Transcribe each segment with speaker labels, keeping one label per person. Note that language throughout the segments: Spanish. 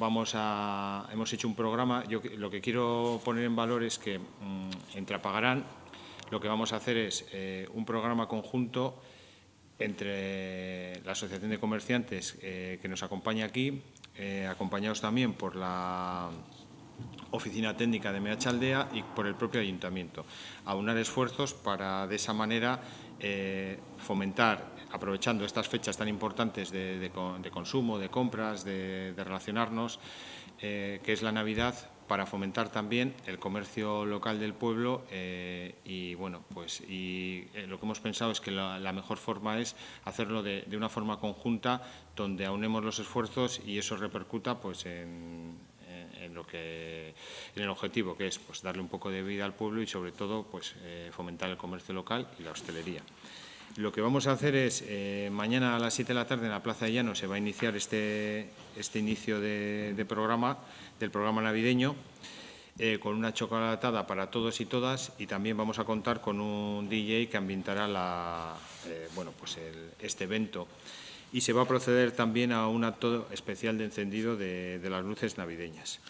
Speaker 1: Vamos a, hemos hecho un programa, yo lo que quiero poner en valor es que entre mm, en lo que vamos a hacer es eh, un programa conjunto entre la Asociación de Comerciantes eh, que nos acompaña aquí, eh, acompañados también por la Oficina Técnica de Chaldea y por el propio Ayuntamiento. Aunar esfuerzos para, de esa manera, eh, fomentar, aprovechando estas fechas tan importantes de, consumo, de compras, de, relacionarnos, eh, que es la Navidad, para fomentar también el comercio local del pueblo eh, y bueno pues y lo que hemos pensado es que la, mejor forma es hacerlo de, una forma conjunta donde aunemos los esfuerzos y eso repercuta pues en, en, lo que, el objetivo que es pues, darle un poco de vida al pueblo y sobre todo pues, eh, fomentar el comercio local y la hostelería. Lo que vamos a hacer es, eh, mañana a las 7 de la tarde en la Plaza de Llano se va a iniciar este, este inicio de, programa, del programa navideño, eh, con una chocolatada para todos y todas y también vamos a contar con un DJ que ambientará la, bueno, pues este evento y se va a proceder también a un acto especial de encendido de, las luces navideñas.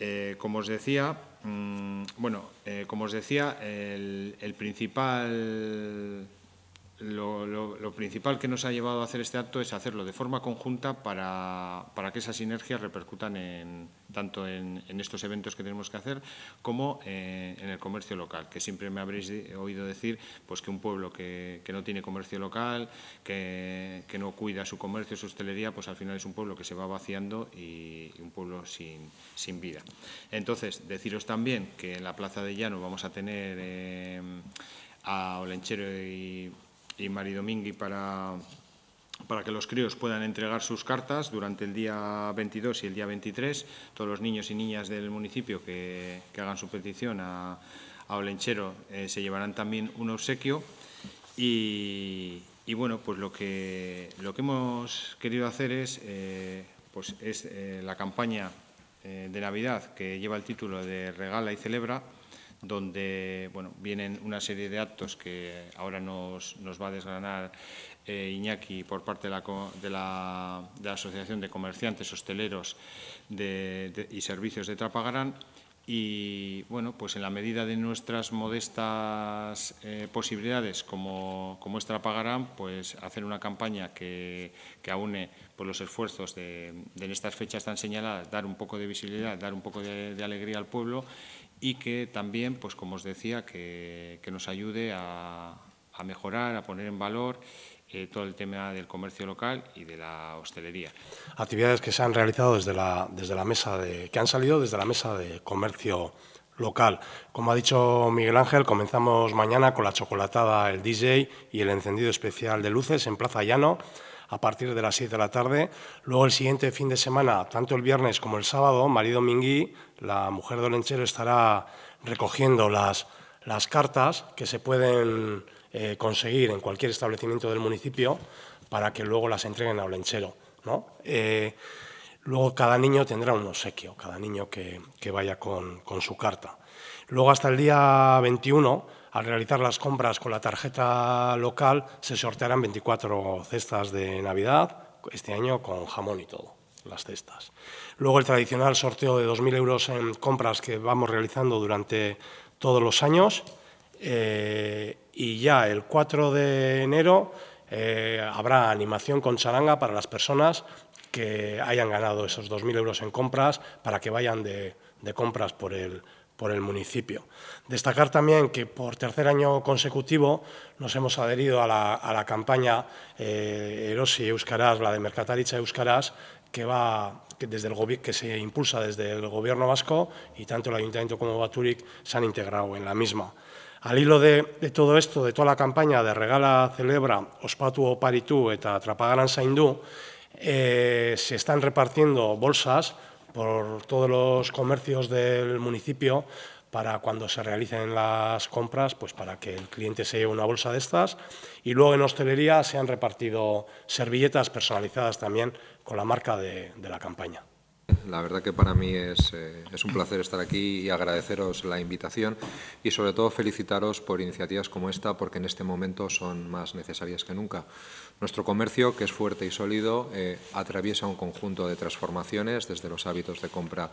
Speaker 1: Eh, como os decía, mm, bueno, eh, como os decía, el principal lo, principal que nos ha llevado a hacer este acto es hacerlo de forma conjunta para, que esas sinergias repercutan tanto en, estos eventos que tenemos que hacer como eh, en el comercio local, que siempre me habréis oído decir pues, que un pueblo que, no tiene comercio local, que, no cuida su comercio, su hostelería, pues al final es un pueblo que se va vaciando y, un pueblo sin, sin, vida. Entonces, deciros también que en la Plaza de Llano vamos a tener eh, a Olenchero y y Maridomingui para, para que los críos puedan entregar sus cartas durante el día 22 y el día 23. Todos los niños y niñas del municipio que, hagan su petición a, Olenchero eh, se llevarán también un obsequio. Y, bueno, pues lo que, lo que hemos querido hacer es, eh, pues es eh, la campaña de Navidad que lleva el título de Regala y Celebra, donde bueno, vienen una serie de actos que ahora nos, nos va a desgranar eh, Iñaki por parte de la, Asociación de Comerciantes, Hosteleros y Servicios de Trapagarán. Y bueno, pues en la medida de nuestras modestas eh, posibilidades como, como es Trapagarán, pues hacer una campaña que, que aúne pues, los esfuerzos de, en estas fechas tan señaladas, dar un poco de visibilidad, dar un poco de alegría al pueblo y que también, pues como os decía, que, nos ayude a, mejorar, a poner en valor eh, todo el tema del comercio local y de la hostelería.
Speaker 2: Actividades que se han realizado desde la, desde la mesa de, que han salido desde la mesa de comercio local. Como ha dicho Miguel Ángel, comenzamos mañana con la chocolatada, el DJ y el encendido especial de luces en Plaza Llano a partir de las 7 de la tarde. Luego el siguiente fin de semana, tanto el viernes como el sábado, ...Marido Mingui, la mujer de Olenchero, estará recogiendo las, las cartas que se pueden eh, conseguir en cualquier establecimiento del municipio para que luego las entreguen a Olenchero. Eh, luego cada niño tendrá un obsequio, cada niño que, vaya con, con su carta. Luego hasta el día 21 al realizar las compras con la tarjeta local se sortearán 24 cestas de Navidad, este año con jamón y todo, las cestas. Luego el tradicional sorteo de 2.000 euros en compras que vamos realizando durante todos los años. Eh, y ya el 4 de enero eh, habrá animación con charanga para las personas que hayan ganado esos 2.000 euros en compras para que vayan de compras por el, por el municipio. Destacar también que por tercer año consecutivo nos hemos adherido a la, a la campaña eh, Erosi Euskaraz, la de Mercataricha Euskaraz, que va que, desde el, que se impulsa desde el Gobierno vasco y tanto el Ayuntamiento como Baturik se han integrado en la misma. Al hilo de, de todo esto, de toda la campaña de Regala Celebra, Ospatu o Paritu, Eta Trapagaran Saindú, eh, se están repartiendo bolsas por todos los comercios del municipio para cuando se realicen las compras, pues para que el cliente se lleve una bolsa de estas. Y luego en hostelería se han repartido servilletas personalizadas también con la marca de, de la campaña.
Speaker 3: La verdad que para mí eh, es, un placer estar aquí y agradeceros la invitación y sobre todo felicitaros por iniciativas como esta porque en este momento son más necesarias que nunca. Nuestro comercio, que es fuerte y sólido, eh, atraviesa un conjunto de transformaciones desde los hábitos de compra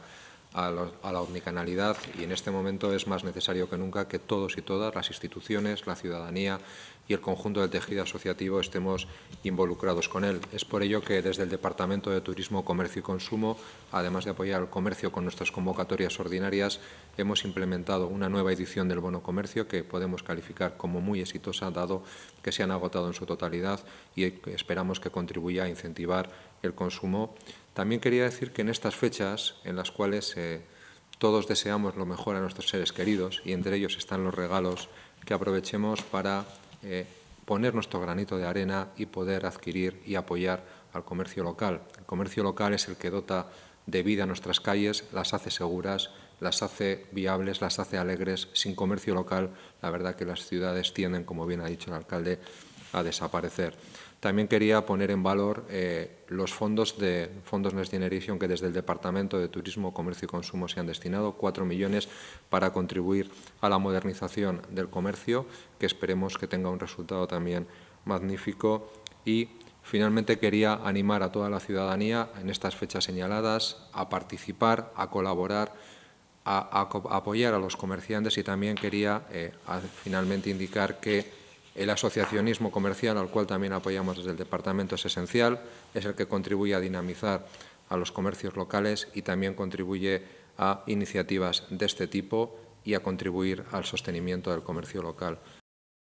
Speaker 3: a la omnicanalidad y en este momento es más necesario que nunca que todos y todas, las instituciones, la ciudadanía, y el conjunto del tejido asociativo estemos involucrados con él. Es por ello que desde el Departamento de Turismo, Comercio y Consumo, además de apoyar al comercio con nuestras convocatorias ordinarias, hemos implementado una nueva edición del bono comercio que podemos calificar como muy exitosa, dado que se han agotado en su totalidad y esperamos que contribuya a incentivar el consumo. También quería decir que en estas fechas, en las cuales eh, todos deseamos lo mejor a nuestros seres queridos, y entre ellos están los regalos, que aprovechemos para eh, poner nuestro granito de arena y poder adquirir y apoyar al comercio local. El comercio local es el que dota de vida a nuestras calles, las hace seguras, las hace viables, las hace alegres. Sin comercio local, la verdad que las ciudades tienden, como bien ha dicho el alcalde, a desaparecer. También quería poner en valor eh, los fondos de fondos Next Generation que desde el Departamento de Turismo, Comercio y Consumo se han destinado, 4 millones para contribuir a la modernización del comercio, que esperemos que tenga un resultado también magnífico. Y finalmente quería animar a toda la ciudadanía en estas fechas señaladas a participar, a colaborar, a, apoyar a los comerciantes y también quería eh, finalmente indicar que el asociacionismo comercial, al cual también apoyamos desde el departamento, es esencial, es el que contribuye a dinamizar a los comercios locales y también contribuye a iniciativas de este tipo y a contribuir al sostenimiento del comercio local.